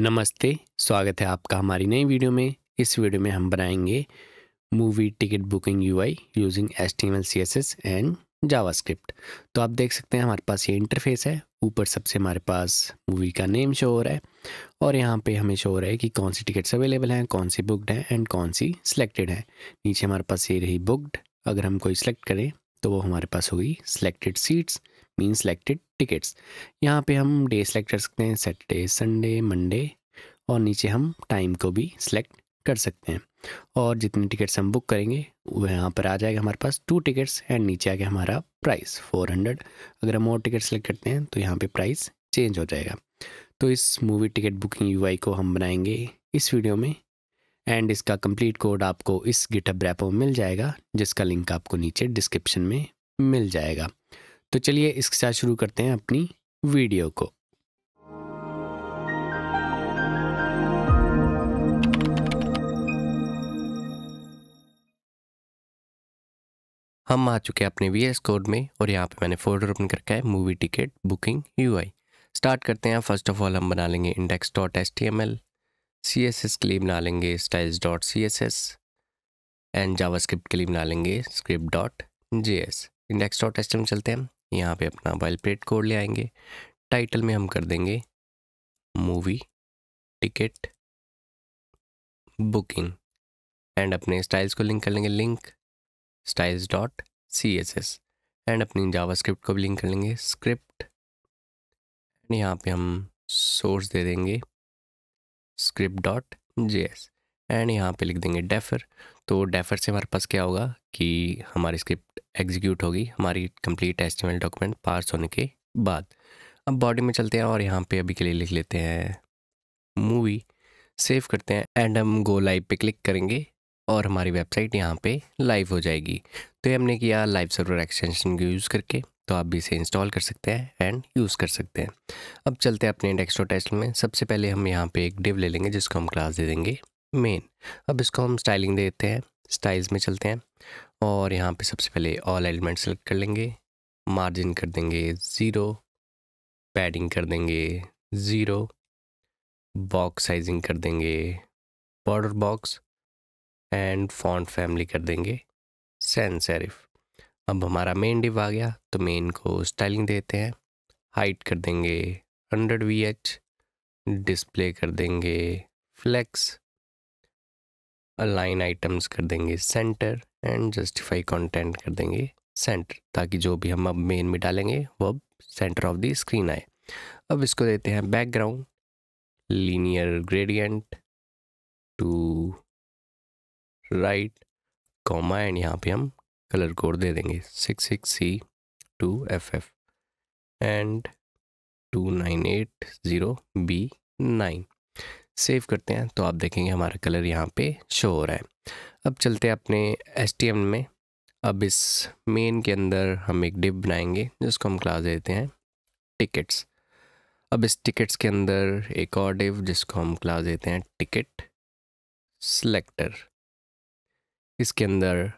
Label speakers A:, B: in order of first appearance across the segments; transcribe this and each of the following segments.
A: नमस्ते स्वागत है आपका हमारी नई वीडियो में इस वीडियो में हम बनाएंगे movie ticket booking UI using S T M L C S S and JavaScript तो आप देख सकते हैं हमारे पास ये इंटरफेस है ऊपर सबसे हमारे पास मूवी का नेम शो हो रहा है और यहाँ पे हमें शो हो रहा है कि कौन सी टिकट्स अवेलेबल हैं कौन सी बुकड हैं एंड कौन सी सिलेक्टेड हैं नीचे हमारे पास ये रही बुकड अगर हम कोई सिलेक्ट करें तो वो हमारे पास होगी selected seats mean selected tickets यहाँ पे हम डे सेलेक्ट कर सकते हैं सैटरडे संडे मंडे और नीचे हम टाइम को भी सिलेक्ट कर सकते हैं और जितने टिकट्स हम बुक करेंगे वह यहाँ पर आ जाएगा हमारे पास टू टिकट्स एंड नीचे आ गया हमारा प्राइस फोर हंड्रेड अगर हम और टिकट सेलेक्ट करते हैं तो यहाँ पे प्राइस चेंज हो जाएगा तो इस मूवी टिकट बुकिंग यूआई को हम बनाएंगे इस वीडियो में एंड इसका कंप्लीट कोड आपको इस गिटअप रैपो में मिल जाएगा जिसका लिंक आपको नीचे डिस्क्रिप्शन में मिल जाएगा तो चलिए इसके साथ शुरू करते हैं अपनी वीडियो को हम आ चुके हैं अपने वी एस कोड में और यहाँ पे मैंने फोल्डर ओपन कर रखा है movie ticket booking U I start करते हैं फर्स्ट ऑफ ऑल हम बना लेंगे index dot H T M L C S S के लिए बना लेंगे styles dot C S S and JavaScript के लिए बना लेंगे script dot J S index dot H T M चलते हैं हम यहाँ पे अपना वाइलप्रेट कोड ले आएंगे टाइटल में हम कर देंगे मूवी
B: टिकट बुकिंग एंड अपने स्टाइल्स को लिंक
A: कर लेंगे link styles dot C S S and अपनी जावा स्क्रिप्ट को भी लिंक कर लेंगे स्क्रिप्ट एंड यहाँ पे हम सोर्स दे देंगे script dot J S and यहाँ पे लिख देंगे डेफर तो डेफर से हमारे पास क्या होगा कि हमारी स्क्रिप्ट एग्जीक्यूट होगी हमारी कंप्लीट एस्टिमेल डॉक्यूमेंट पास होने के बाद अब बॉडी में चलते हैं और यहाँ पे अभी के लिए लिख लेते हैं मूवी सेव करते हैं एंड हम गो लाइव पे क्लिक करेंगे और हमारी वेबसाइट यहाँ पे लाइव हो जाएगी तो ये हमने किया लाइव सर्वर एक्सटेंशन को यूज़ करके तो आप भी इसे इंस्टॉल कर सकते हैं एंड यूज़ कर सकते हैं अब चलते हैं अपने डेस्कटॉप टेस्ट में सबसे पहले हम यहाँ पे एक डिव ले लेंगे जिसको हम क्लास दे देंगे मेन अब इसको हम स्टाइलिंग दे देते हैं स्टाइल्स में चलते हैं और यहाँ पे सबसे पहले ऑल एलिमेंट सेलेक्ट कर लेंगे मार्जिन कर देंगे ज़ीरो पैडिंग कर देंगे ज़ीरो बॉक्स साइजिंग कर देंगे border box and font family कर देंगे सैन सेरिफ अब हमारा मेन डिव आ गया तो मेन को स्टाइलिंग देते हैं हाइट कर देंगे हंड्रेड वी एच डिस्प्ले कर देंगे फ्लैक्स अलाइन आइटम्स कर देंगे सेंटर एंड जस्टिफाई कंटेंट कर देंगे सेंटर ताकि जो भी हम अब मेन में डालेंगे वो अब सेंटर ऑफ द स्क्रीन आए अब इसको देते हैं background linear gradient to right comma and यहाँ पे हम कलर कोड दे देंगे six six C two F F and two nine eight zero B nine save करते हैं तो आप देखेंगे हमारा कलर यहाँ पे शो हो रहा है अब चलते हैं अपने एस में अब इस मेन के अंदर हम एक डिप बनाएंगे जिसको हम क्लास देते हैं टिकट्स अब इस टिकट्स के अंदर एक और डिव जिसको हम क्लास देते हैं टिकट सेलेक्टर इसके अंदर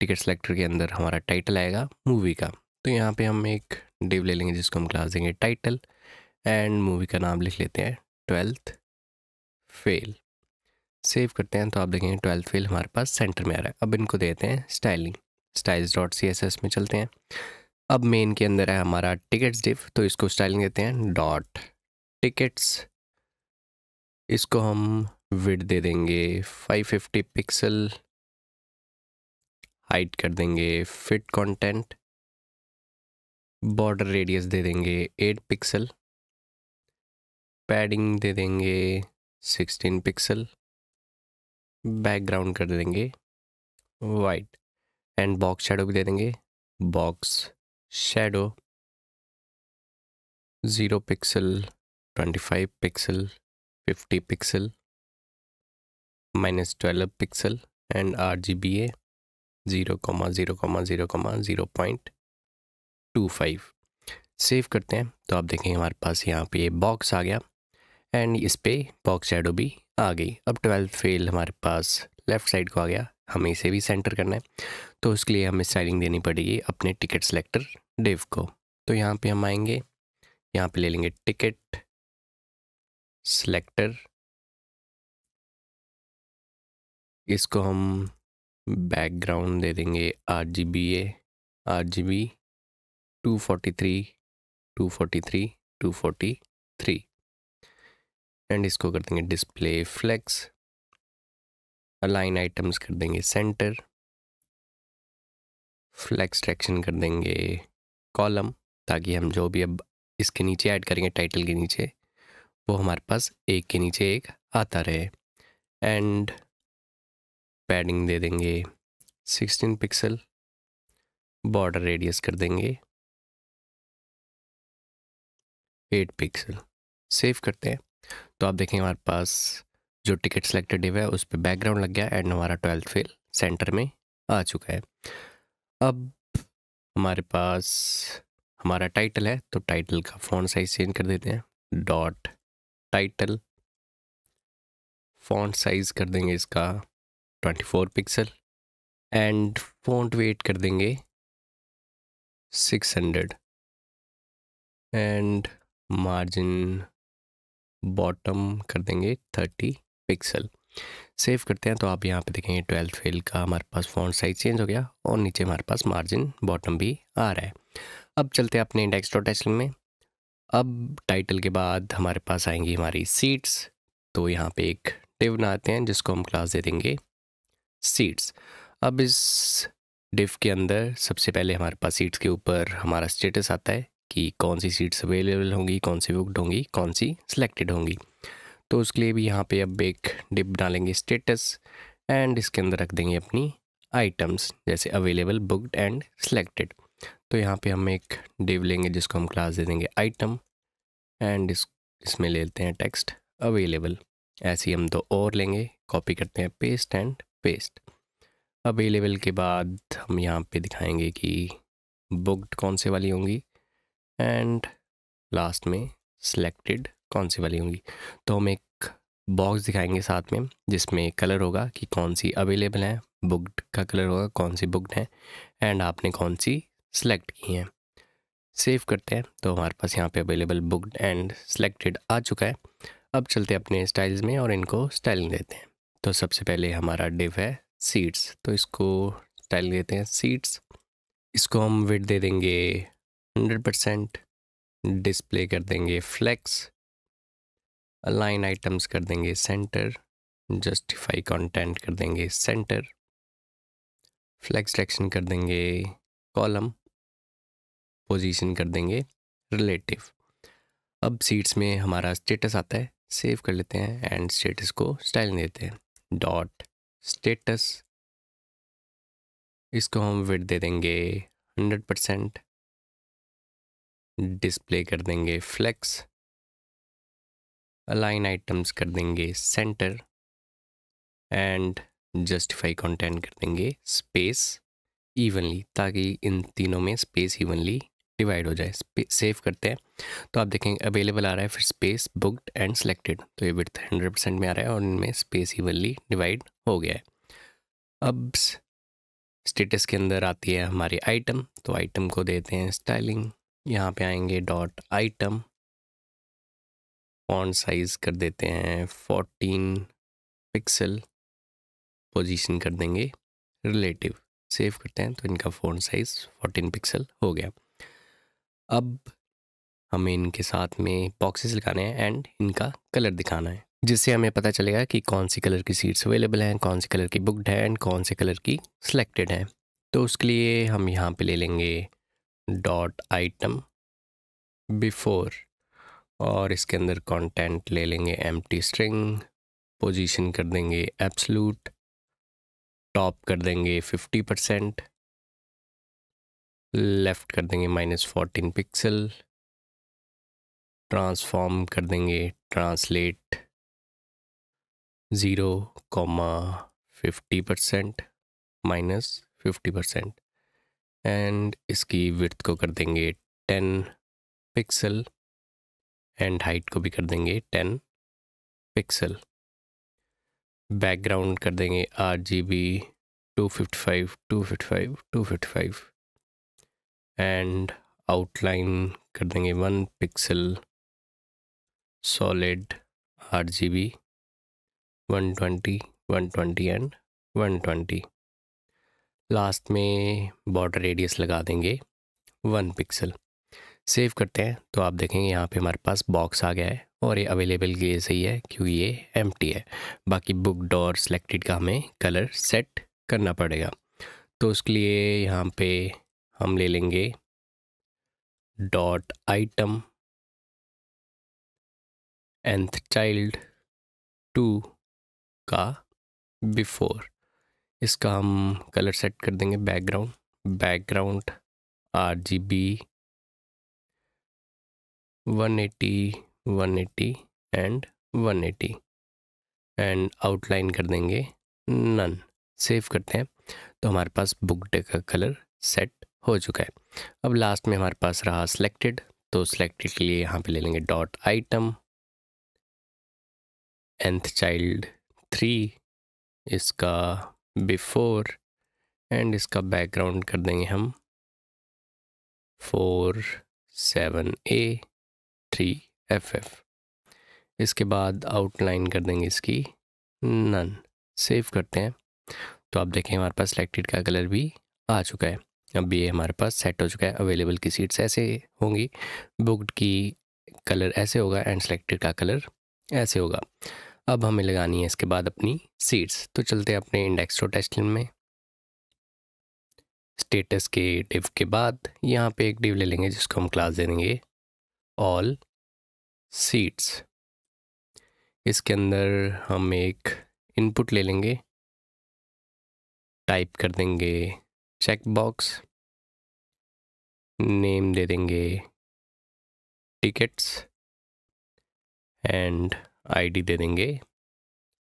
A: टिकट सेलेक्टर के अंदर हमारा टाइटल आएगा मूवी का तो यहाँ पे हम एक डिव ले लेंगे जिसको हम क्लास देंगे टाइटल एंड मूवी का नाम लिख लेते हैं ट्वेल्थ फेल सेव करते हैं तो आप देखेंगे ट्वेल्थ फेल हमारे पास सेंटर में आ रहा है अब इनको देते हैं styling styles dot C S S में चलते हैं अब मेन के अंदर है हमारा टिकट्स डिफ तो इसको स्टाइलिंग देते हैं डॉट टिकट्स इसको हम विड दे देंगे 550 पिक्सल
B: हाइट कर देंगे फिट कंटेंट बॉर्डर रेडियस दे देंगे 8 पिक्सल पैडिंग दे देंगे सिक्सटीन पिक्सल बैकग्राउंड कर देंगे वाइट एंड बॉक्स शेडो भी दे देंगे box shadow zero pixel twenty five pixel fifty pixel minus twelve pixel and R G B A
A: zero comma zero comma zero comma zero point two five save करते हैं तो आप देखेंगे हमारे पास यहाँ पे ये बॉक्स आ गया एंड इस पर बॉक्स शेडो भी आ गई अब ट्वेल्थ फेल हमारे पास लेफ़्ट साइड को आ गया हमें इसे भी सेंटर करना है तो उसके लिए हमें स्टाइलिंग देनी पड़ेगी अपने टिकट सेलेक्टर डिव को तो यहाँ पे हम आएंगे यहाँ पे ले लेंगे टिकट सेलेक्टर
B: इसको हम बैकग्राउंड दे देंगे R G B A R G B two forty three two forty three two forty three and इसको कर देंगे डिस्प्ले फ्लेक्स अलाइन आइटम्स कर देंगे सेंटर
A: फ्लैक्स ट्रैक्शन कर देंगे कॉलम ताकि हम जो भी अब इसके नीचे ऐड करेंगे टाइटल के नीचे वो हमारे पास एक के नीचे एक आता रहे एंड पैडिंग दे देंगे
B: 16 पिक्सल बॉर्डर रेडियस कर देंगे
A: 8 पिक्सल सेव करते हैं तो आप देखेंगे हमारे पास जो टिकट सेलेक्टेड डिव है उस पर बैकग्राउंड लग गया एंड हमारा ट्वेल्थ फेल सेंटर में आ चुका है अब हमारे पास हमारा टाइटल है तो टाइटल का फ़ॉन्ट साइज चेंज कर देते हैं डॉट टाइटल फ़ॉन्ट साइज़ कर देंगे इसका 24 पिक्सल
B: एंड फ़ॉन्ट वेट कर देंगे 600
A: एंड मार्जिन बॉटम कर देंगे थर्टी पिक्सल सेव करते हैं तो आप यहाँ पे देखेंगे ट्वेल्थ फेल का हमारे पास फोन साइज चेंज हो गया और नीचे हमारे पास मार्जिन बॉटम भी आ रहा है अब चलते हैं अपने इंडेक्स डॉट एक्सल में अब टाइटल के बाद हमारे पास आएंगी हमारी सीट्स तो यहाँ पे एक डिव बनाते हैं जिसको हम क्लास दे देंगे सीट्स अब इस डिव के अंदर सबसे पहले हमारे पास सीट्स के ऊपर हमारा स्टेटस आता है कि कौन सी सीट्स अवेलेबल होंगी कौन सी बुकड होंगी कौन सी सिलेक्टेड होंगी तो उसके लिए भी यहाँ पे अब एक डिप डालेंगे स्टेटस एंड इसके अंदर रख देंगे अपनी आइटम्स जैसे अवेलेबल बुकड एंड सिलेक्टेड तो यहाँ पे हम एक डिप लेंगे जिसको हम क्लास दे देंगे आइटम एंड इस इसमें ले लेते हैं टेक्स्ट अवेलेबल ऐसे ही हम दो और लेंगे कॉपी करते हैं पेस्ट एंड पेस्ट अवेलेबल के बाद हम यहाँ पे दिखाएंगे कि बुकड कौन से वाली होंगी एंड लास्ट में सिलेक्टेड कौन सी वाली होंगी तो हम एक बॉक्स दिखाएंगे साथ में जिसमें कलर होगा कि कौन सी अवेलेबल है बुकड का कलर होगा कौन सी बुकड है एंड आपने कौन सी सिलेक्ट की है सेव करते हैं तो हमारे पास यहाँ पे अवेलेबल बुकड एंड सिलेक्टेड आ चुका है अब चलते हैं अपने स्टाइल्स में और इनको स्टाइलिंग देते हैं तो सबसे पहले हमारा डिव है सीट्स तो इसको स्टाइल देते हैं सीट्स इसको हम विट दे देंगे हंड्रेड परसेंट डिस्प्ले कर देंगे फ्लेक्स अलाइन आइटम्स कर देंगे सेंटर जस्टिफाई कंटेंट कर देंगे सेंटर फ्लेक्स डायरेक्शन कर देंगे कॉलम पोजीशन कर देंगे रिलेटिव अब सीट्स में हमारा स्टेटस आता है सेव कर लेते हैं एंड स्टेटस को स्टाइल देते हैं डॉट स्टेटस
B: इसको हम वेट दे देंगे हंड्रेड परसेंट डिस्प्ले कर देंगे फ्लेक्स अलाइन आइटम्स कर
A: देंगे सेंटर एंड जस्टिफाई कंटेंट कर देंगे स्पेस इवनली ताकि इन तीनों में स्पेस इवनली डिवाइड हो जाए सेव करते हैं तो आप देखेंगे अवेलेबल आ रहा है फिर स्पेस बुकड एंड सिलेक्टेड तो ये विथ हंड्रेड परसेंट में आ रहा है और इनमें स्पेस इवनली डिवाइड हो गया है अब स्टेटस के अंदर आती है हमारी आइटम तो आइटम को देते हैं स्टाइलिंग यहाँ पे आएंगे डॉट आइटम फॉन्ट साइज़ कर देते हैं फोर्टीन पिक्सल पोजीशन कर देंगे रिलेटिव सेव करते हैं तो इनका फ़ोन साइज़ फोर्टीन पिक्सल हो गया अब हमें इनके साथ में बॉक्सेस लगाने हैं एंड इनका कलर दिखाना है जिससे हमें पता चलेगा कि कौन सी कलर की सीट्स अवेलेबल हैं कौन से कलर की बुकड है एंड कौन से कलर की सिलेक्टेड हैं तो उसके लिए हम यहाँ पे ले लेंगे डॉट आइटम बिफोर और इसके अंदर कंटेंट ले लेंगे एम स्ट्रिंग पोजीशन कर देंगे एब्सलूट टॉप कर देंगे
B: फिफ्टी परसेंट लेफ़्ट कर देंगे माइनस फोर्टीन पिक्सल ट्रांसफॉर्म कर देंगे translate
A: zero comma fifty percent minus fifty percent and इसकी विर्थ को कर देंगे टेन
B: पिक्सल एंड हाइट को भी कर देंगे टेन पिक्सल
A: बैकग्राउंड कर देंगे R G B two fifty five two fifty five two fifty five and outline
B: कर देंगे one pixel solid R G B
A: one twenty one twenty and one twenty last में border radius लगा देंगे one pixel save करते हैं तो आप देखेंगे यहाँ पे हमारे पास बॉक्स आ गया है और ये अवेलेबल ये सही है क्योंकि ये एम है बाकी बुक डॉर सेलेक्टेड का हमें कलर सेट करना पड़ेगा तो उसके लिए यहाँ पे हम ले लेंगे dot
B: item nth child two का बिफोर इसका हम कलर
A: सेट कर देंगे background background R G B one eighty one eighty and one eighty and outline कर देंगे नन सेव करते हैं तो हमारे पास बुक डे का कलर सेट हो चुका है अब लास्ट में हमारे पास रहा सिलेक्टेड तो सिलेक्टेड के लिए यहाँ पे ले लेंगे dot item
B: nth child three इसका बिफोर एंड इसका बैकग्राउंड कर देंगे हम four
A: seven A three F F इसके बाद आउटलाइन कर देंगे इसकी नन सेव करते हैं तो आप देखें हमारे पास सेलेक्टेड का कलर भी आ चुका है अब ये हमारे पास सेट हो चुका है अवेलेबल की सीट्स ऐसे होंगी बुकड की कलर ऐसे होगा एंड सेलेक्टेड का कलर ऐसे होगा अब हमें लगानी है इसके बाद अपनी सीट्स तो चलते हैं अपने इंडेक्स डॉट में स्टेटस के डिव के बाद यहाँ पे एक डिव ले लेंगे जिसको हम क्लास दे
B: देंगे ऑल सीट्स इसके अंदर हम एक इनपुट ले लेंगे टाइप कर देंगे चेक बॉक्स नेम दे देंगे टिकट्स एंड आईडी दे देंगे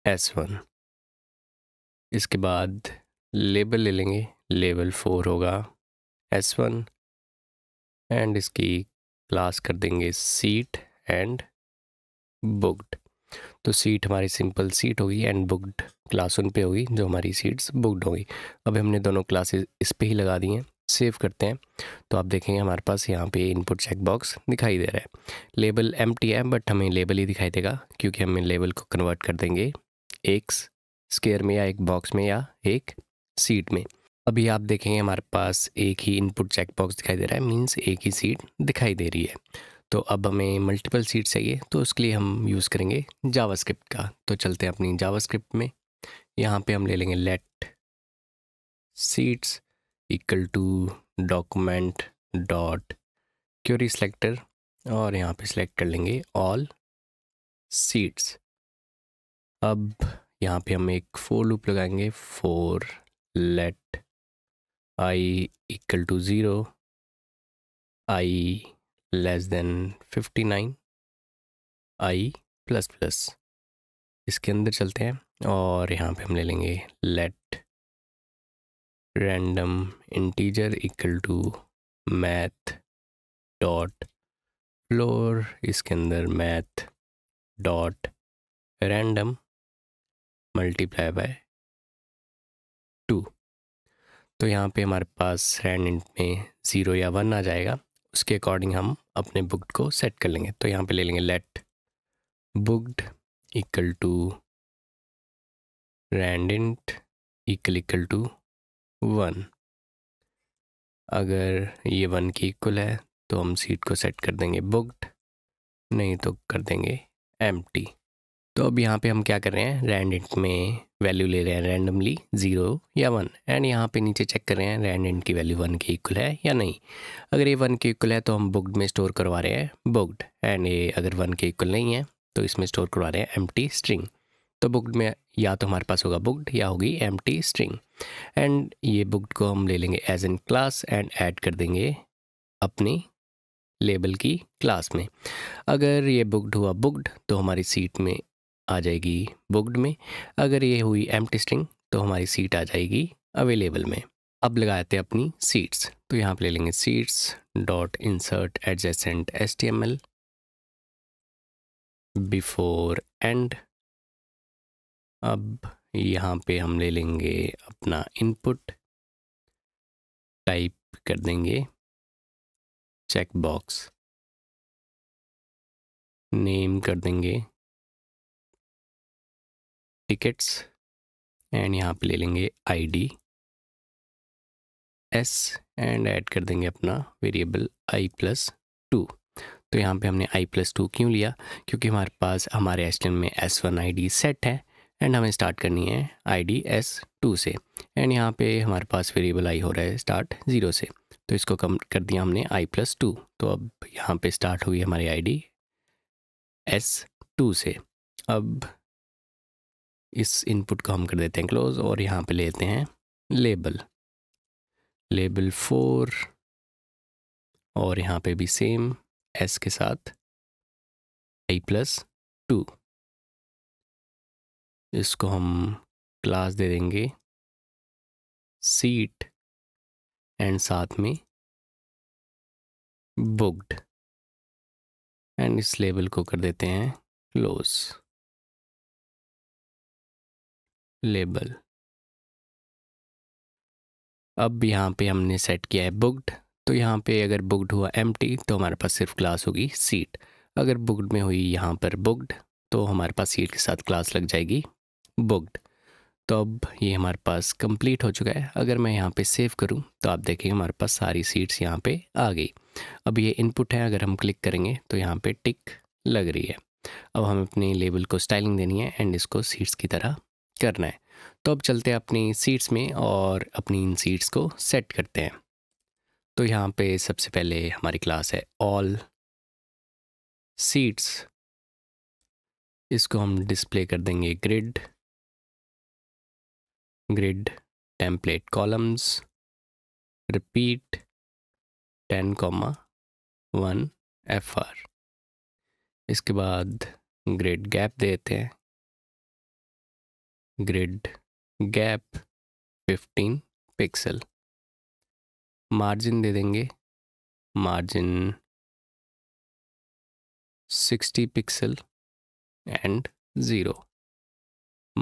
B: एस वन इसके बाद लेबल ले लेंगे लेबल फोर होगा एस वन एंड इसकी
A: क्लास कर देंगे सीट एंड बुकड तो सीट हमारी सिंपल सीट होगी एंड बुकड क्लास उन पे होगी जो हमारी सीट्स बुकड होगी अब हमने दोनों क्लासेस इस पर ही लगा दी हैं सेव करते हैं तो आप देखेंगे हमारे पास यहाँ पे इनपुट चेक बॉक्स दिखाई दे रहा है लेबल एम टी है बट हमें लेबल ही दिखाई देगा क्योंकि हम इन लेबल को कन्वर्ट कर देंगे एक स्केयर में या एक बॉक्स में या एक सीट में अभी आप देखेंगे हमारे पास एक ही इनपुट चेक बॉक्स दिखाई दे रहा है मीन्स एक ही सीट दिखाई दे रही है तो अब हमें मल्टीपल सीट चाहिए तो उसके लिए हम यूज़ करेंगे जावास्क्रिप्ट का तो चलते हैं अपनी जावास्क्रिप्ट में यहाँ पे हम ले लेंगे let seats equal to document dot query selector और यहाँ पे सिलेक्ट कर लेंगे ऑल सीट्स अब यहाँ पे हम एक फोर लूप लगाएंगे for let I equal to zero I
B: less than fifty nine I plus plus
A: इसके अंदर चलते हैं और यहाँ पे हम ले लेंगे let random integer equal to math dot
B: floor इसके अंदर math dot
A: random multiply by two तो यहाँ पे हमारे पास रैंड में ज़ीरो या वन आ जाएगा उसके अकॉर्डिंग हम अपने बुकड को सेट कर लेंगे तो यहाँ पे ले लेंगे let booked equal
B: to rand int equal equal to
A: one अगर ये वन की इक्वल है तो हम सीट को सेट कर देंगे बुकड नहीं तो कर देंगे एम तो अब यहाँ पे हम क्या कर रहे हैं रैंड इंट में वैल्यू ले रहे हैं रैंडमली ज़ीरो या वन एंड यहाँ पे नीचे चेक कर रहे हैं रैंड इंट की वैल्यू वन के इक्वल है या नहीं अगर ये वन के इक्वल है तो हम बुकड में स्टोर करवा रहे हैं बुकड एंड ये अगर वन के इक्वल नहीं है तो इसमें स्टोर करवा रहे हैं एम स्ट्रिंग तो बुकड में या तो हमारे पास होगा बुक्ड या होगी एम स्ट्रिंग एंड ये बुक्ड को हम ले लेंगे as an class and add कर देंगे अपनी लेबल की क्लास में अगर ये बुक्ड हुआ बुक्ड तो हमारी सीट में आ जाएगी बुक्ड में अगर ये हुई एम स्ट्रिंग तो हमारी सीट आ जाएगी अवेलेबल में अब लगाते हैं अपनी सीट्स तो यहाँ पे ले लेंगे seats dot insert adjacent H T M L before and
B: अब यहाँ पे हम ले लेंगे अपना इनपुट टाइप कर देंगे चेक बॉक्स नेम कर देंगे टिकट्स एंड यहाँ पे ले लेंगे आईडी
A: एस एंड ऐड कर देंगे अपना वेरिएबल आई प्लस टू तो यहाँ पे हमने आई प्लस टू क्यों लिया क्योंकि हमारे पास हमारे एस में S one I D set है एंड हमें स्टार्ट करनी है आई डी एस टू से एंड यहाँ पे हमारे पास वेरिएबल आई हो रहा है स्टार्ट ज़ीरो से तो इसको कम कर दिया हमने आई प्लस टू तो अब यहाँ पे स्टार्ट हुई हमारी आई डी एस टू से अब इस इनपुट को हम कर देते हैं क्लोज और यहाँ पे लेते हैं लेबल
B: लेबल फोर और यहाँ पे भी सेम एस के साथ आई प्लस टू इसको हम क्लास दे देंगे सीट एंड साथ में बुक्ड एंड इस लेबल को कर देते हैं क्लोज लेबल
A: अब यहाँ पे हमने सेट किया है बुक्ड तो यहाँ पे अगर बुक्ड हुआ एम तो हमारे पास सिर्फ क्लास होगी सीट अगर बुक्ड में हुई यहाँ पर बुक्ड तो हमारे पास सीट के साथ क्लास लग जाएगी बुकड तो अब ये हमारे पास कंप्लीट हो चुका है अगर मैं यहाँ पे सेव करूँ तो आप देखेंगे हमारे पास सारी सीट्स यहाँ पे आ गई अब ये इनपुट है अगर हम क्लिक करेंगे तो यहाँ पे टिक लग रही है अब हमें अपने लेबल को स्टाइलिंग देनी है एंड इसको सीट्स की तरह करना है तो अब चलते हैं अपनी सीट्स में और अपनी इन सीट्स को सेट करते हैं तो यहाँ पर सबसे पहले हमारी क्लास है ऑल
B: सीट्स इसको हम डिस्प्ले कर देंगे grid grid template columns repeat 10 comma 1 fr इसके बाद ग्रिड गैप देते हैं ग्रिड गैप 15 पिक्सल मार्जिन दे देंगे margin 60 pixel and zero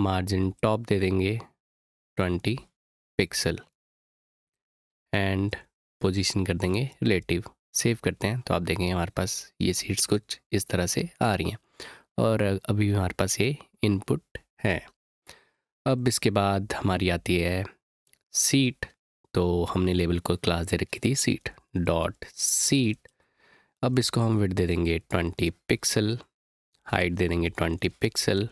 B: margin top दे देंगे ट्वेंटी पिक्सल
A: एंड पोजीशन कर देंगे रिलेटिव सेव करते हैं तो आप देखेंगे हमारे पास ये सीट्स कुछ इस तरह से आ रही हैं और अभी हमारे पास ये इनपुट है अब इसके बाद हमारी आती है सीट तो हमने लेबल को क्लास दे रखी थी सीट डॉट सीट अब इसको हम विड दे देंगे ट्वेंटी पिक्सल हाइट दे देंगे ट्वेंटी पिक्सल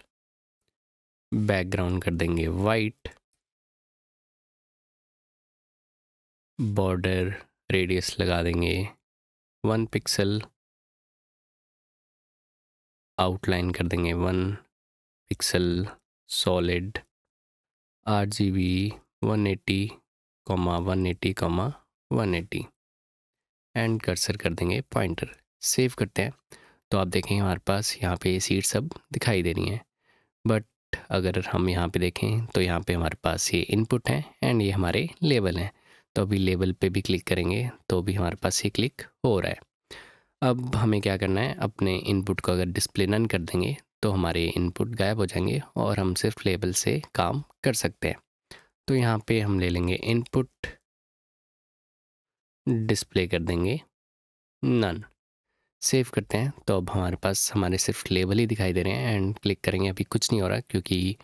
B: बैकग्राउंड कर देंगे वाइट बॉर्डर रेडियस लगा देंगे वन पिक्सल आउटलाइन कर देंगे one
A: pixel solid R G B one eighty comma one eighty comma one eighty and cursor कर देंगे पॉइंटर सेव करते हैं तो आप देखें हमारे पास यहाँ पे सीट सब दिखाई दे रही हैं बट अगर हम यहाँ पे देखें तो यहाँ पे हमारे पास ये इनपुट हैं एंड ये हमारे लेबल हैं तो अभी लेबल पे भी क्लिक करेंगे तो भी हमारे पास ये क्लिक हो रहा है अब हमें क्या करना है अपने इनपुट को अगर डिस्प्ले नन कर देंगे तो हमारे इनपुट गायब हो जाएंगे और हम सिर्फ लेबल से काम कर सकते हैं तो यहाँ पे हम ले लेंगे इनपुट डिस्प्ले कर देंगे नन सेव करते हैं तो अब हमारे पास हमारे सिर्फ लेबल ही दिखाई दे रहे हैं एंड क्लिक करेंगे अभी कुछ नहीं हो रहा क्योंकि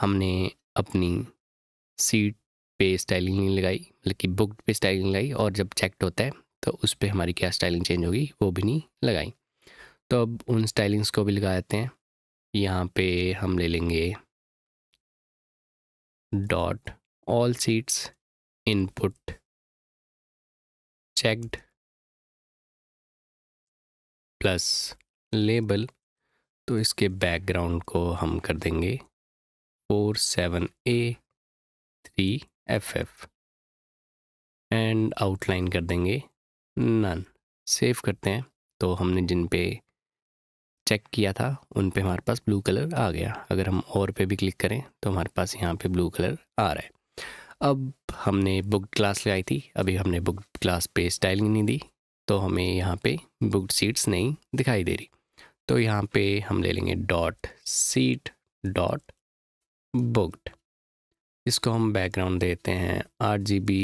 A: हमने अपनी सीट पे स्टाइलिंग नहीं लगाई बल्कि बुक पे स्टाइलिंग लगाई और जब चेकड होता है तो उस पर हमारी क्या स्टाइलिंग चेंज होगी वो भी नहीं लगाई तो अब उन स्टाइलिंग्स को भी लगा देते हैं यहाँ पे हम ले
B: लेंगे dot all seats input checked plus label तो इसके बैकग्राउंड को हम कर देंगे four seven A three F F
A: and outline कर देंगे नन सेव करते हैं तो हमने जिन पे चेक किया था उन पे हमारे पास ब्लू कलर आ गया अगर हम और पे भी क्लिक करें तो हमारे पास यहाँ पे ब्लू कलर आ रहा है अब हमने बुक क्लास आई थी अभी हमने बुक क्लास पे स्टाइलिंग नहीं दी तो हमें यहाँ पे बुक सीट्स नहीं दिखाई दे रही तो यहाँ पे हम ले लेंगे डॉट सीट डॉट बुकड इसको हम बैकग्राउंड देते हैं R G
B: B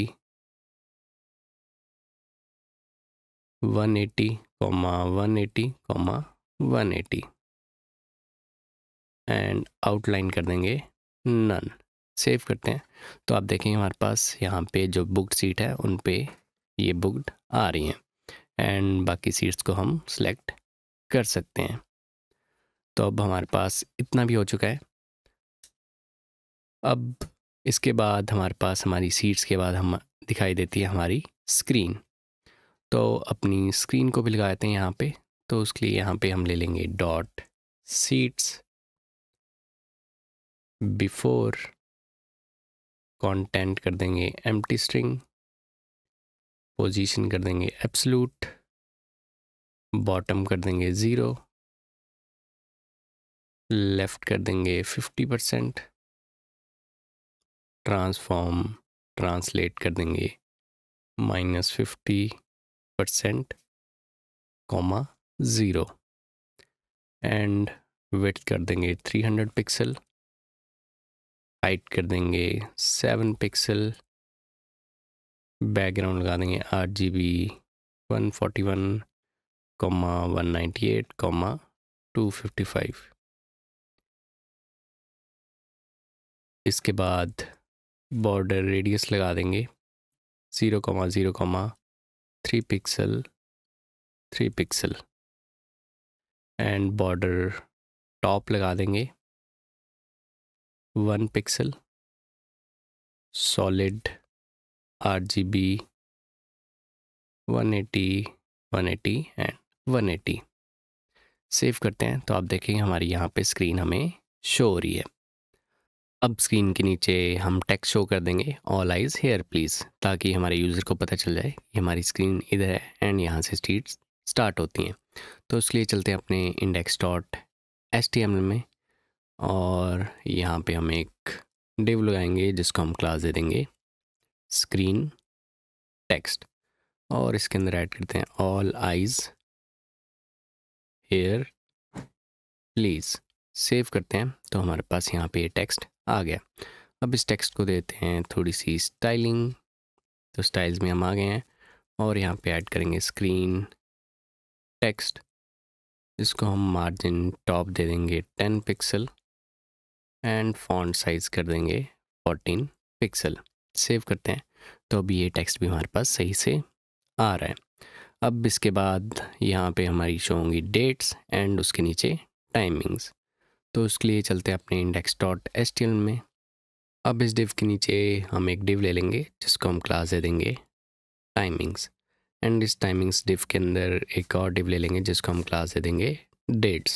B: one eighty comma
A: one eighty comma one eighty and outline कर देंगे नन सेव करते हैं तो आप देखेंगे हमारे पास यहाँ पे जो बुकड सीट है उन पे ये बुकड आ रही हैं एंड बाकी सीट्स को हम सेलेक्ट कर सकते हैं तो अब हमारे पास इतना भी हो चुका है अब इसके बाद हमारे पास हमारी सीट्स के बाद हम दिखाई देती है हमारी स्क्रीन तो अपनी स्क्रीन को भी लगाते हैं यहाँ पे तो उसके लिए यहाँ पे हम ले लेंगे डॉट सीट्स
B: बिफोर कंटेंट कर देंगे एम स्ट्रिंग पोजीशन कर देंगे एब्सलूट बॉटम कर देंगे ज़ीरो लेफ़्ट कर देंगे फिफ्टी परसेंट ट्रांसफॉर्म ट्रांसलेट कर देंगे minus fifty percent comma zero and weight कर देंगे थ्री हंड्रेड पिक्सल हाइट कर देंगे सेवन पिक्सल बैकग्राउंड लगा देंगे R G B one forty one comma one ninety eight comma two fifty five इसके बाद बॉर्डर रेडियस लगा देंगे zero comma zero comma three pixel three pixel and border top लगा देंगे one pixel solid
A: R G B one eighty one eighty and one eighty save करते हैं तो आप देखेंगे हमारी यहाँ पे स्क्रीन हमें शो हो रही है अब स्क्रीन के नीचे हम टेक्स्ट शो कर देंगे ऑल आइज हेयर प्लीज़ ताकि हमारे यूज़र को पता चल जाए कि हमारी स्क्रीन इधर है एंड यहाँ से स्टीट स्टार्ट होती हैं तो उसके लिए चलते हैं अपने index dot H T M L में और यहाँ पे हम एक डिव लगाएंगे जिसको हम क्लास दे देंगे स्क्रीन टेक्स्ट और इसके अंदर ऐड करते हैं all eyes here please save करते हैं तो हमारे पास यहाँ पे टेक्स्ट आ गया अब इस टेक्स्ट को देते हैं थोड़ी सी स्टाइलिंग तो स्टाइल्स में हम आ गए हैं और यहाँ पे ऐड करेंगे स्क्रीन टेक्स्ट इसको हम मार्जिन टॉप दे देंगे ten pixel and font size कर देंगे फोर्टीन पिक्सल सेव करते हैं तो अभी ये टेक्स्ट भी हमारे पास सही से आ रहा है अब इसके बाद यहाँ पे हमारी शो होंगी डेट्स एंड उसके नीचे टाइमिंग्स तो उसके लिए चलते हैं अपने index dot H T L में अब इस डिव के नीचे हम एक डिव ले लेंगे जिसको हम क्लास दे देंगे टाइमिंग्स एंड इस टाइमिंग्स डिव के अंदर एक और डिव ले लेंगे जिसको हम क्लास दे देंगे डेट्स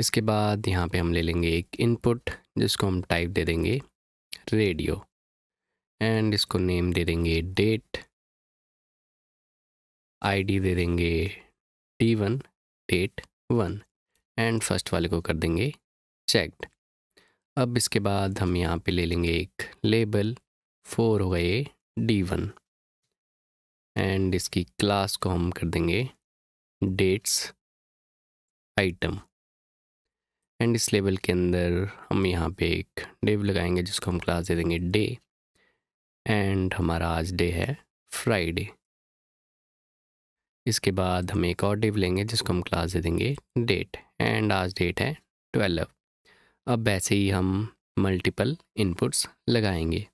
A: इसके बाद यहाँ पे हम ले लेंगे एक इनपुट जिसको हम टाइप दे देंगे रेडियो एंड इसको
B: नेम दे देंगे डेट आईडी दे देंगे
A: T one date one and first वाले को कर देंगे चेकड अब इसके बाद हम यहाँ पे ले लेंगे एक लेबल फोर हो गए डी वन एंड इसकी क्लास को हम कर देंगे डेट्स आइटम एंड इस लेबल के अंदर हम यहाँ पे एक डेव लगाएंगे जिसको हम क्लास दे देंगे डे एंड हमारा आज डे है फ्राइडे इसके बाद हम एक और डिव लेंगे जिसको हम क्लास दे देंगे डेट एंड आज डेट है ट्वेल्व अब वैसे ही हम मल्टीपल इनपुट्स लगाएंगे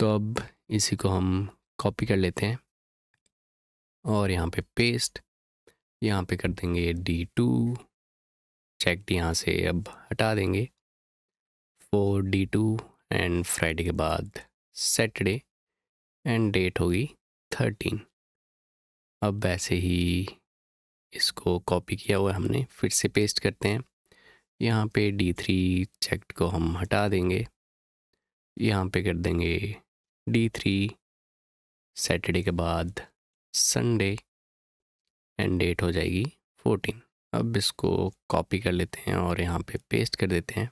A: तो अब इसी को हम कॉपी कर लेते हैं और यहाँ पे पेस्ट यहाँ पे कर देंगे डी टू चेक यहाँ से अब हटा देंगे for D two and Friday के बाद सैटरडे एंड डेट होगी थर्टीन अब वैसे ही इसको कॉपी किया हुआ हमने फिर से पेस्ट करते हैं यहाँ पे डी थ्री को हम हटा देंगे यहाँ पे कर देंगे डी थ्री सैटरडे के बाद संडे एंड डेट हो जाएगी 14 अब इसको कॉपी कर लेते हैं और यहाँ पे पेस्ट कर देते हैं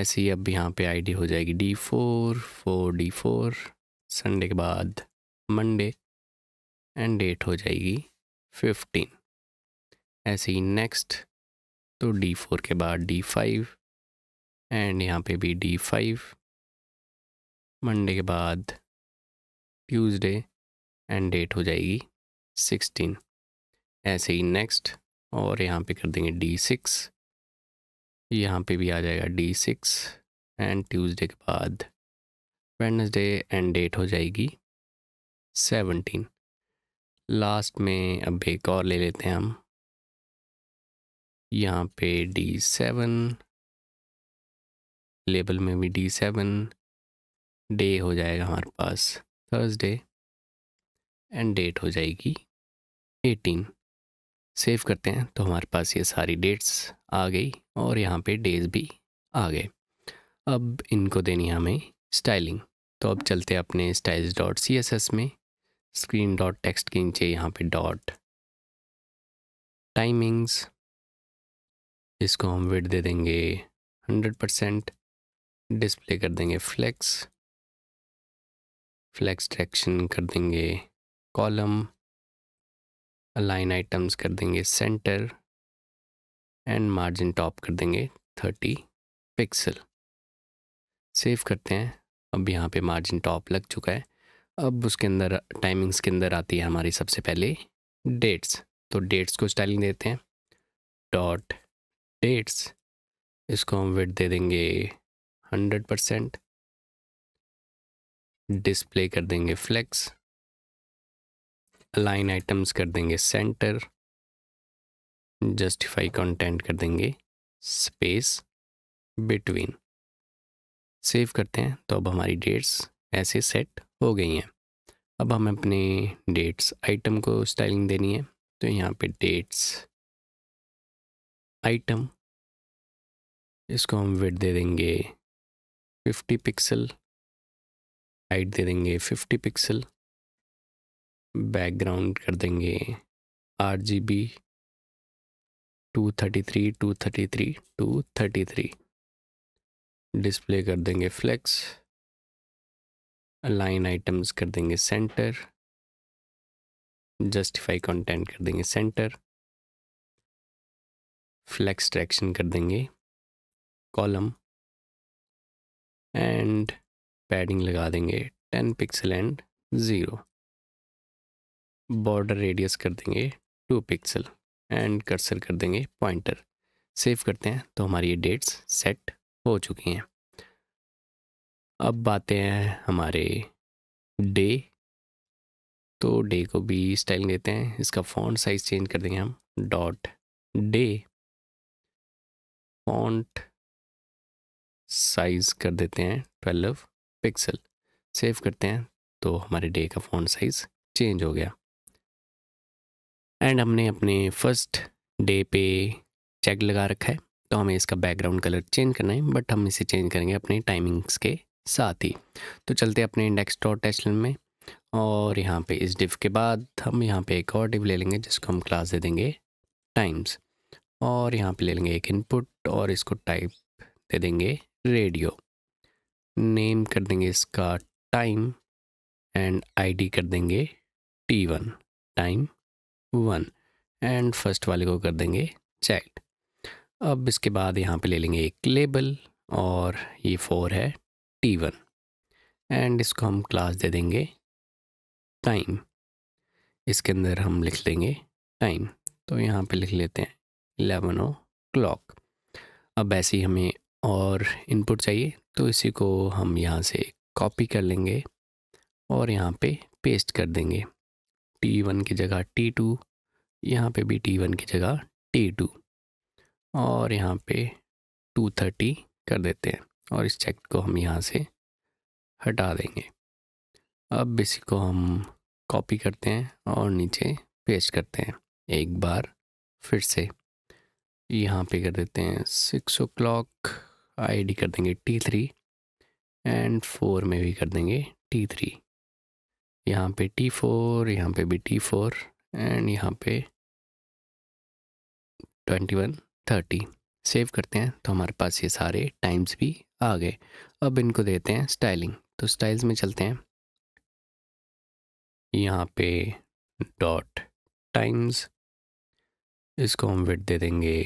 A: ऐसे ही अब यहाँ पे आईडी हो जाएगी D four for D four Sunday के बाद मंडे एंड डेट हो जाएगी
B: फिफ्टीन ऐसे ही नेक्स्ट तो डी फोर के बाद डी फाइव एंड यहाँ पे भी डी फाइव मंडे के बाद ट्यूसडे एंड डेट हो जाएगी सिक्सटीन
A: ऐसे ही नेक्स्ट और यहाँ पे कर देंगे डी सिक्स यहाँ पे भी आ जाएगा डी सिक्स एंड ट्यूसडे के बाद वेडनेसडे एंड डेट हो जाएगी सेवनटीन लास्ट में अब
B: एक और ले लेते हैं हम यहाँ पे डी सेवन लेबल में भी डी सेवन डे हो जाएगा
A: हमारे पास थर्सडे एंड डेट हो जाएगी एटीन सेव करते हैं तो हमारे पास ये सारी डेट्स आ गई और यहाँ पे डेज भी आ गए अब इनको देनी हमें स्टाइलिंग तो अब चलते हैं अपने styles dot C S S में स्क्रीन डॉट टेक्स्ट के नीचे यहाँ पे डॉट
B: टाइमिंग्स इसको हम वेट दे देंगे हंड्रेड परसेंट डिस्प्ले कर देंगे फ्लेक्स फ्लेक्स डायरेक्शन कर देंगे कॉलम अलाइन आइटम्स कर देंगे सेंटर एंड मार्जिन टॉप कर देंगे
A: थर्टी पिक्सल सेव करते हैं अब यहाँ पे मार्जिन टॉप लग चुका है अब उसके अंदर टाइमिंग्स के अंदर आती है हमारी सबसे पहले डेट्स तो डेट्स को स्टाइलिंग देते हैं डॉट डेट्स
B: इसको हम वेट दे देंगे हंड्रेड परसेंट डिस्प्ले कर देंगे फ्लेक्स लाइन आइटम्स कर देंगे सेंटर जस्टिफाई कंटेंट कर देंगे स्पेस
A: बिटवीन सेव करते हैं तो अब हमारी डेट्स ऐसे सेट हो गई हैं अब हमें अपने डेट्स आइटम को स्टाइलिंग देनी है
B: तो यहाँ पे डेट्स आइटम इसको हम वेट दे देंगे 50 पिक्सल हाइट दे देंगे 50 पिक्सल बैकग्राउंड कर देंगे R G B two thirty three two thirty three two thirty three display कर देंगे फ्लेक्स अलाइन आइटम्स कर देंगे सेंटर जस्टिफाई कंटेंट कर देंगे सेंटर फ्लैक्स ट्रैक्शन कर देंगे कॉलम एंड पैडिंग लगा देंगे
A: ten pixel and zero border radius कर देंगे टू पिक्सल एंड कर्सर कर देंगे पॉइंटर सेव करते हैं तो हमारी ये डेट्स सेट हो चुकी हैं अब आते हैं हमारे
B: डे तो डे को भी स्टाइल देते हैं इसका फॉन्ट साइज चेंज कर देंगे हम डॉट डे फॉन्ट साइज कर देते हैं ट्वेल्व पिक्सल सेव करते
A: हैं तो हमारे डे का फॉन्ट साइज चेंज हो गया एंड हमने अपने फर्स्ट डे पे चेक लगा रखा है तो हमें इसका बैकग्राउंड कलर चेंज करना है बट हम इसे चेंज करेंगे अपने टाइमिंग्स के साथ ही तो चलते अपने इंडेक्स डॉट एच में और यहाँ पे इस डिव के बाद हम यहाँ पे एक और डिव ले लेंगे जिसको हम क्लास दे देंगे टाइम्स और यहाँ पे ले लेंगे एक इनपुट और इसको टाइप दे देंगे रेडियो नेम कर देंगे इसका टाइम एंड आईडी कर देंगे T one time one and first वाले को कर देंगे चैट अब इसके बाद यहाँ पे ले लेंगे एक लेबल और ये फोर है टी वन एंड इसको हम क्लास दे देंगे टाइम इसके अंदर हम लिख लेंगे टाइम तो यहाँ पे लिख लेते हैं एलेवन ओ क्लॉक अब ऐसे ही हमें और इनपुट चाहिए तो इसी को हम यहाँ से कॉपी कर लेंगे और यहाँ पे पेस्ट कर देंगे टी वन की जगह टी टू यहाँ पे भी टी वन की जगह टी टू और यहाँ पे टू थर्टी कर देते हैं और इस चेक को हम यहाँ से हटा देंगे अब इसी को हम कॉपी करते हैं और नीचे पेस्ट करते हैं एक बार फिर से यहाँ पे कर देते हैं सिक्स ओ क्लॉक आई कर देंगे टी थ्री एंड फोर में भी कर देंगे टी थ्री यहाँ पे टी फोर यहाँ पे भी टी फोर एंड यहाँ पे ट्वेंटी वन थर्टी सेव करते हैं तो हमारे पास ये सारे टाइम्स भी आ गए अब इनको देते हैं स्टाइलिंग तो स्टाइल्स में चलते हैं यहाँ पे डॉट टाइम्स
B: इसको हम वेट दे देंगे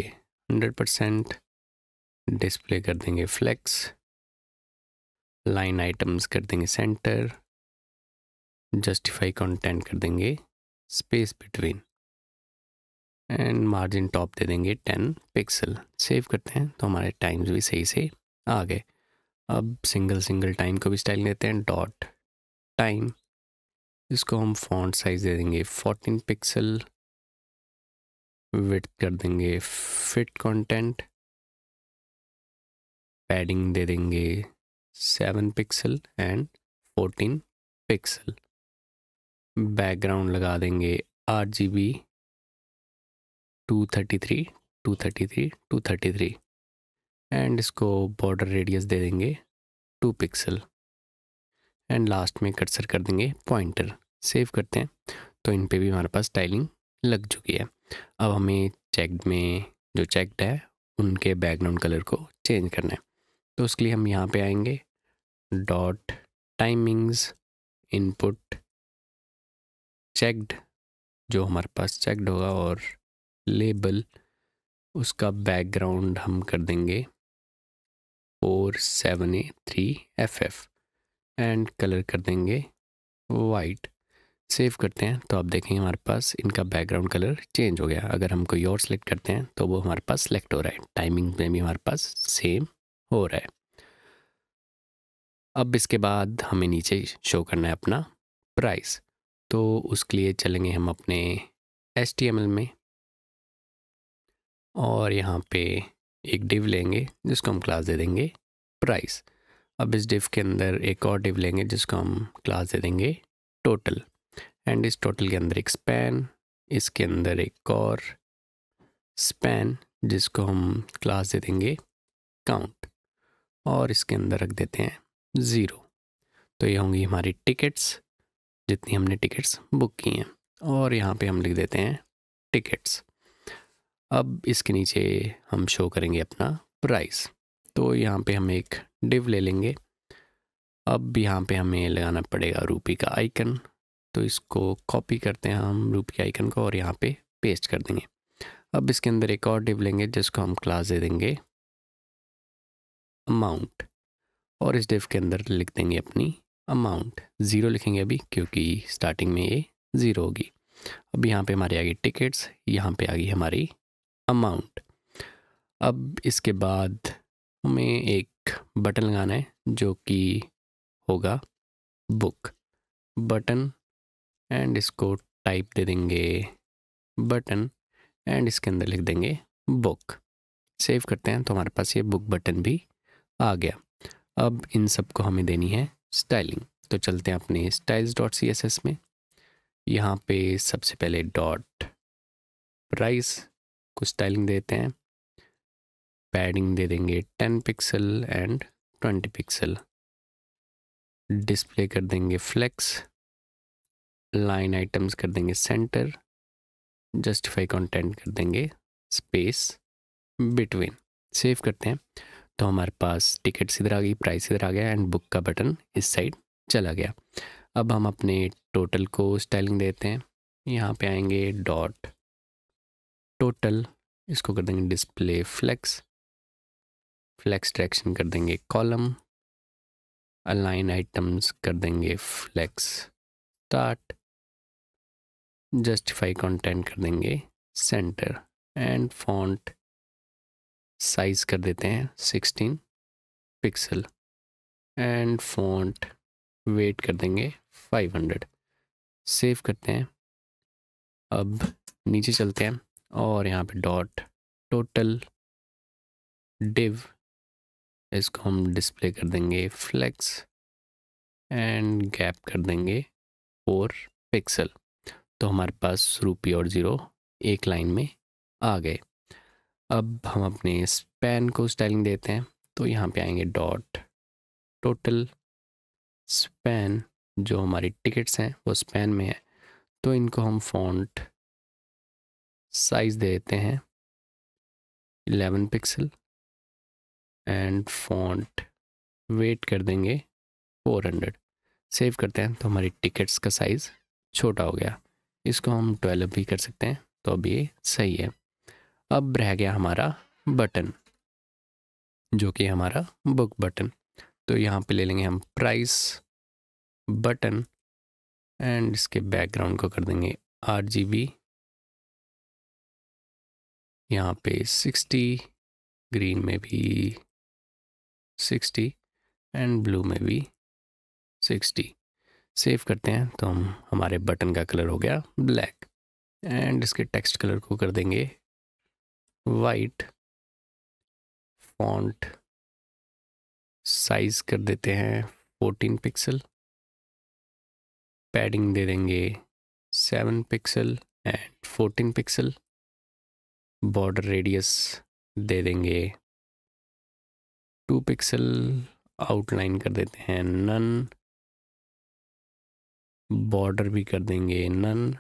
B: हंड्रेड परसेंट डिस्प्ले कर देंगे फ्लेक्स लाइन आइटम्स कर देंगे सेंटर जस्टिफाई कंटेंट कर देंगे space between
A: and margin top दे देंगे टेन पिक्सल सेव करते हैं तो हमारे टाइम्स भी सही से आ गए अब सिंगल सिंगल टाइम को भी स्टाइल देते हैं डॉट टाइम इसको हम फॉन्ट साइज दे देंगे फोर्टीन पिक्सल
B: विथ कर देंगे फिट कंटेंट पैडिंग दे देंगे seven pixel and fourteen pixel background लगा देंगे R G B two thirty three two thirty three two thirty three and
A: इसको बॉर्डर रेडियस दे देंगे टू पिक्सल एंड लास्ट में कर्सर कर देंगे पॉइंटर सेव करते हैं तो इन पे भी हमारे पास टाइलिंग लग चुकी है अब हमें चेकड में जो चेकड है उनके बैकग्राउंड कलर को चेंज करना है तो उसके लिए हम यहाँ पे आएंगे डॉट टाइमिंग्स
B: इनपुट चेकड जो हमारे पास चेकड होगा
A: और लेबल उसका बैकग्राउंड हम कर देंगे four seven A three F F and colour कर देंगे वाइट सेव करते हैं तो आप देखेंगे हमारे पास इनका बैकग्राउंड कलर चेंज हो गया अगर हम कोई और सेलेक्ट करते हैं तो वो हमारे पास सेलेक्ट हो रहा है टाइमिंग में भी हमारे पास सेम हो रहा है अब इसके बाद हमें नीचे शो करना है अपना प्राइस तो उसके लिए चलेंगे हम अपने एस में और यहाँ पे एक डिव लेंगे जिसको हम क्लास दे देंगे प्राइस अब इस डिव के अंदर एक और डिव लेंगे जिसको हम क्लास दे देंगे टोटल एंड इस टोटल के अंदर एक स्पैन इसके अंदर एक और स्पैन जिसको हम क्लास दे देंगे काउंट और इसके अंदर रख देते हैं ज़ीरो तो ये होंगी हमारी टिकट्स जितनी हमने टिकट्स बुक की हैं और यहाँ पे हम लिख देते हैं टिकट्स अब इसके नीचे हम शो करेंगे अपना प्राइस तो यहाँ पे हम एक डिव ले लेंगे अब यहाँ पे हमें लगाना पड़ेगा रूपी का आइकन तो इसको कॉपी करते हैं हम रूपी आइकन को और यहाँ पे पेस्ट कर देंगे अब इसके अंदर एक और डिव लेंगे जिसको हम क्लास दे देंगे अमाउंट और इस डिव के अंदर लिख देंगे अपनी अमाउंट ज़ीरो लिखेंगे अभी क्योंकि स्टार्टिंग में ये ज़ीरो होगी अब यहाँ पे आ गई टिकट्स यहाँ पे आ गई हमारी अमाउंट अब इसके बाद हमें एक बटन लगाना है जो कि होगा बुक बटन एंड इसको टाइप दे देंगे बटन एंड इसके अंदर लिख देंगे बुक सेव करते हैं तो हमारे पास ये बुक बटन भी आ गया अब इन सब को हमें देनी है स्टाइलिंग तो चलते हैं अपने styles dot C S S में यहाँ पे सबसे पहले डॉट प्राइस कुछ स्टाइलिंग देते हैं पैडिंग दे देंगे
B: ten pixel and twenty pixel display कर देंगे फ्लेक्स लाइन आइटम्स कर देंगे सेंटर जस्टिफाई
A: कंटेंट कर देंगे स्पेस बिटवीन सेव करते हैं तो हमारे पास टिकट्स इधर आ गई प्राइस इधर आ गया एंड बुक का बटन इस साइड चला गया अब हम अपने टोटल को स्टाइलिंग देते हैं यहाँ पे आएंगे डॉट टोटल इसको कर देंगे डिस्प्ले फ्लेक्स
B: फ्लेक्स डायरेक्शन कर देंगे कॉलम अलाइन आइटम्स कर देंगे फ्लेक्स स्टार्ट जस्टिफाई कंटेंट कर देंगे सेंटर एंड फॉन्ट साइज कर देते हैं 16 पिक्सल एंड फॉन्ट वेट कर देंगे 500 सेव करते हैं अब नीचे चलते हैं और यहाँ पे डॉट टोटल डिव इसको हम डिस्प्ले कर देंगे फ्लेक्स एंड गैप
A: कर देंगे फोर पिक्सल तो हमारे पास रूपी और ज़ीरो एक लाइन में आ गए अब हम अपने स्पैन को स्टाइलिंग देते हैं तो यहाँ पे आएंगे डॉट टोटल स्पैन
B: जो हमारी टिकट्स हैं वो स्पैन में है तो इनको हम फॉन्ट साइज़ दे देते हैं 11 पिक्सल
A: एंड फॉन्ट वेट कर देंगे 400 सेव करते हैं तो हमारी टिकट्स का साइज़ छोटा हो गया इसको हम 12 भी कर सकते हैं तो अब ये सही है अब रह गया हमारा बटन जो कि हमारा बुक बटन तो यहाँ पे ले लेंगे हम प्राइस बटन एंड इसके बैकग्राउंड को कर देंगे आर जी बी
B: यहाँ पे 60 ग्रीन में भी 60 एंड ब्लू में भी 60 सेव करते हैं तो हम हमारे बटन का कलर हो गया ब्लैक एंड इसके टेक्स्ट कलर को कर देंगे वाइट फॉन्ट साइज कर देते हैं 14 पिक्सल पैडिंग दे देंगे 7 pixel and 14 pixel border radius दे देंगे टू पिक्सल आउटलाइन कर देते हैं नन
A: बॉर्डर भी कर देंगे नन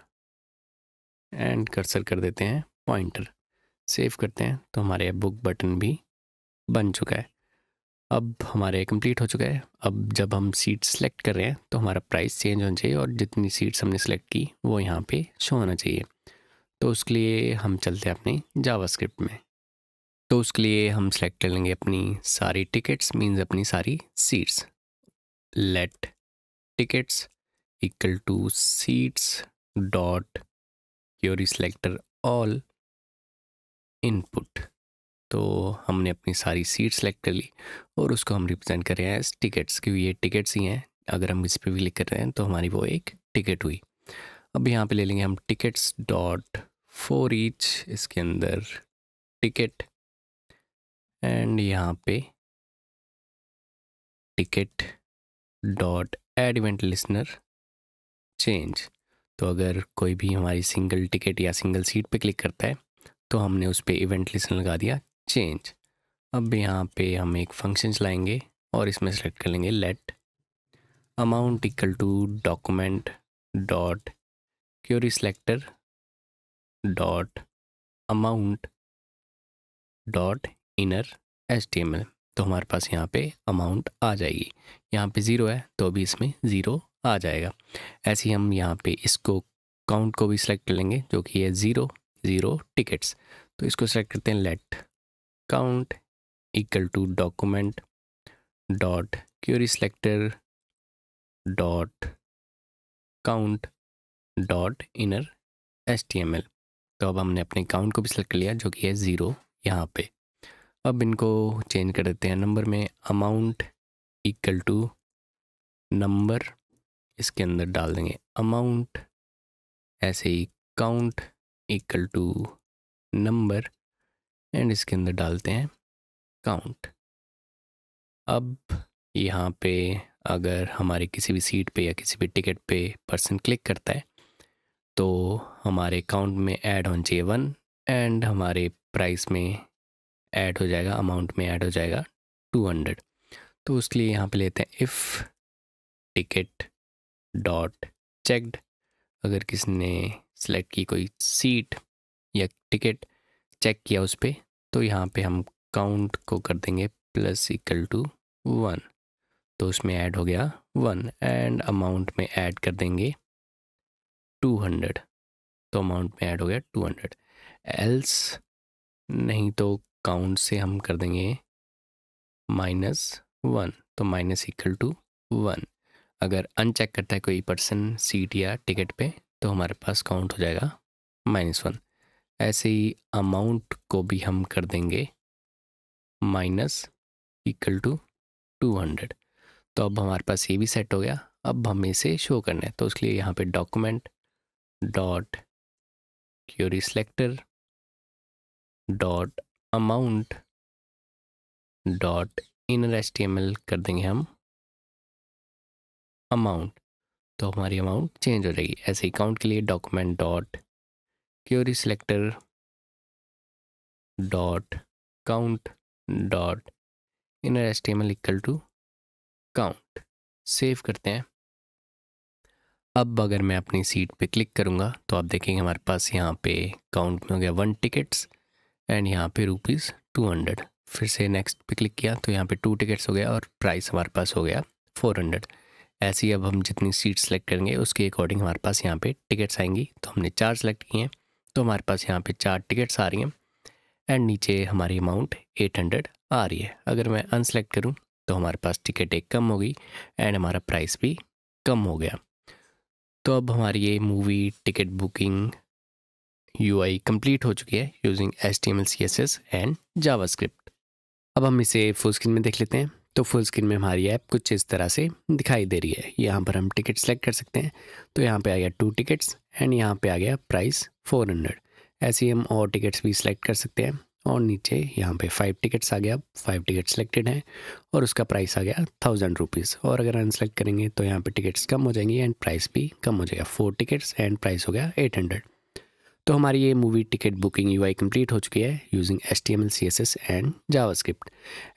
A: एंड कर्सर कर देते हैं पॉइंटर सेव करते हैं तो हमारे बुक बटन भी बन चुका है अब हमारे कंप्लीट हो चुका है अब जब हम सीट सेलेक्ट कर रहे हैं तो हमारा प्राइस चेंज होना चाहिए और जितनी सीट्स हमने सेलेक्ट की वो यहाँ पे शो होना चाहिए तो उसके लिए हम चलते हैं अपने जावास्क्रिप्ट में तो उसके लिए हम सेलेक्ट कर लेंगे अपनी सारी टिकट्स मींस अपनी सारी seats let tickets equal to seats dot query selector all input तो हमने अपनी सारी सीट सेलेक्ट कर ली और उसको हम रिप्रेजेंट कर रहे हैं एज टिकट्स क्योंकि ये टिकट्स ही हैं अगर हम इस पर भी क्लिक कर रहे हैं तो हमारी वो एक टिकट हुई अब यहाँ पे ले लेंगे हम टिकट्स डॉट फोर ईच इसके अंदर टिकट एंड यहाँ पे
B: ticket dot add event listener
A: change तो अगर कोई भी हमारी सिंगल टिकट या सिंगल सीट पे क्लिक करता है तो हमने उस पर इवेंट लिसनर लगा दिया चेंज अब यहाँ पे हम एक फंक्शन चलाएंगे और इसमें सेलेक्ट कर लेंगे let amount equal to document dot query selector dot amount dot inner H तो हमारे पास यहाँ पे अमाउंट आ जाएगी यहाँ पे ज़ीरो है तो अभी इसमें ज़ीरो आ जाएगा ऐसे ही हम यहाँ पे इसको काउंट को भी सिलेक्ट कर लेंगे जो कि है ज़ीरो ज़ीरो टिकट्स तो इसको सेलेक्ट करते हैं let count equal to document dot query selector dot count dot inner S T M L तो अब हमने अपने काउंट को भी सेलेक्ट लिया जो कि है ज़ीरो यहाँ पे अब इनको चेंज कर देते हैं नंबर में अमाउंट इक्वल टू नंबर
B: इसके अंदर डाल देंगे अमाउंट ऐसे ही count equal to number and इसके अंदर डालते हैं काउंट
A: अब यहाँ पे अगर हमारे किसी भी सीट पे या किसी भी टिकट पे पर्सन क्लिक करता है तो हमारे अकाउंट में ऐड होना चाहिए वन एंड हमारे प्राइस में ऐड हो जाएगा अमाउंट में ऐड हो जाएगा टू हंड्रेड तो उसके लिए यहाँ पे लेते हैं इफ़ टिकट डॉट चेकड अगर किसी ने सेलेक्ट की कोई सीट या टिकट चेक किया उस पर तो यहाँ पे हम काउंट को कर देंगे प्लस इक्वल टू वन तो उसमें ऐड हो गया वन एंड अमाउंट में ऐड कर देंगे टू हंड्रेड तो अमाउंट में ऐड हो गया टू हंड्रेड एल्स नहीं तो काउंट से हम कर देंगे माइनस वन तो माइनस इक्वल टू वन अगर अनचेक करता है कोई पर्सन सीट या टिकट पे तो हमारे पास काउंट हो जाएगा माइनस वन ऐसे ही अमाउंट को भी हम कर देंगे minus equal to two hundred तो अब हमारे पास ये भी सेट हो गया अब हमें इसे शो करना है तो उसके लिए यहाँ पे document dot query selector
B: dot amount dot
A: inner html कर देंगे हम अमाउंट तो हमारी अमाउंट चेंज हो जाएगी ऐसे account के लिए document dot query selector
B: dot count dot
A: inner S T M L equal to save करते हैं अब अगर मैं अपनी सीट पे क्लिक करूँगा तो आप देखेंगे हमारे पास यहाँ पे काउंट में हो गया वन टिकट्स एंड यहाँ पे रुपीज़ टू हंड्रेड फिर से नेक्स्ट पे क्लिक किया तो यहाँ पे टू टिकट्स हो गया और प्राइस हमारे पास हो गया फोर हंड्रेड ऐसे ही अब हम जितनी सीट सेलेक्ट करेंगे उसके अकॉर्डिंग हमारे पास यहाँ पे टिकट्स आएंगी तो हमने चार सेलेक्ट किए हैं तो हमारे पास यहाँ पे चार टिकट्स आ रही हैं एंड नीचे हमारी अमाउंट एट हंड्रेड आ रही है अगर मैं अनसेलेक्ट करूँ तो हमारे पास टिकट एक कम होगी एंड हमारा प्राइस भी कम हो गया तो अब हमारी ये movie ticket booking U I complete हो चुकी है using S T M L C S S and JavaScript अब हम इसे फुल स्क्रीन में देख लेते हैं तो फुल स्क्रीन में हमारी ऐप कुछ इस तरह से दिखाई दे रही है यहाँ पर हम टिकट सेलेक्ट कर सकते हैं तो यहाँ पे आ गया टू टिकट्स एंड यहाँ पे आ गया प्राइस फोर हंड्रेड ऐसे ही हम और टिकट्स भी सिलेक्ट कर सकते हैं और नीचे यहाँ पे फाइव टिकट्स आ गया फाइव टिकट सेलेक्टेड हैं और उसका प्राइस आ गया थाउजेंड रुपीज़ और अगर अनसेलेक्ट करेंगे तो यहाँ पे टिकट्स कम हो जाएंगी एंड प्राइस भी कम हो जाएगा फोर टिकट्स एंड प्राइस हो गया एट हंड्रेड तो हमारी ये movie ticket booking U I complete हो चुकी है using S T M L C S S and JavaScript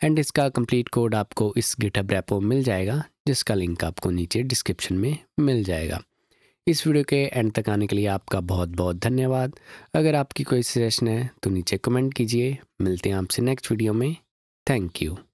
A: and इसका कम्प्लीट कोड आपको इस गिटअप रैपो मिल जाएगा जिसका लिंक आपको नीचे डिस्क्रिप्शन में मिल जाएगा इस वीडियो के एंड तक आने के लिए आपका बहुत बहुत धन्यवाद अगर आपकी कोई सजेशन है तो नीचे कमेंट कीजिए मिलते हैं आपसे नेक्स्ट वीडियो में थैंक यू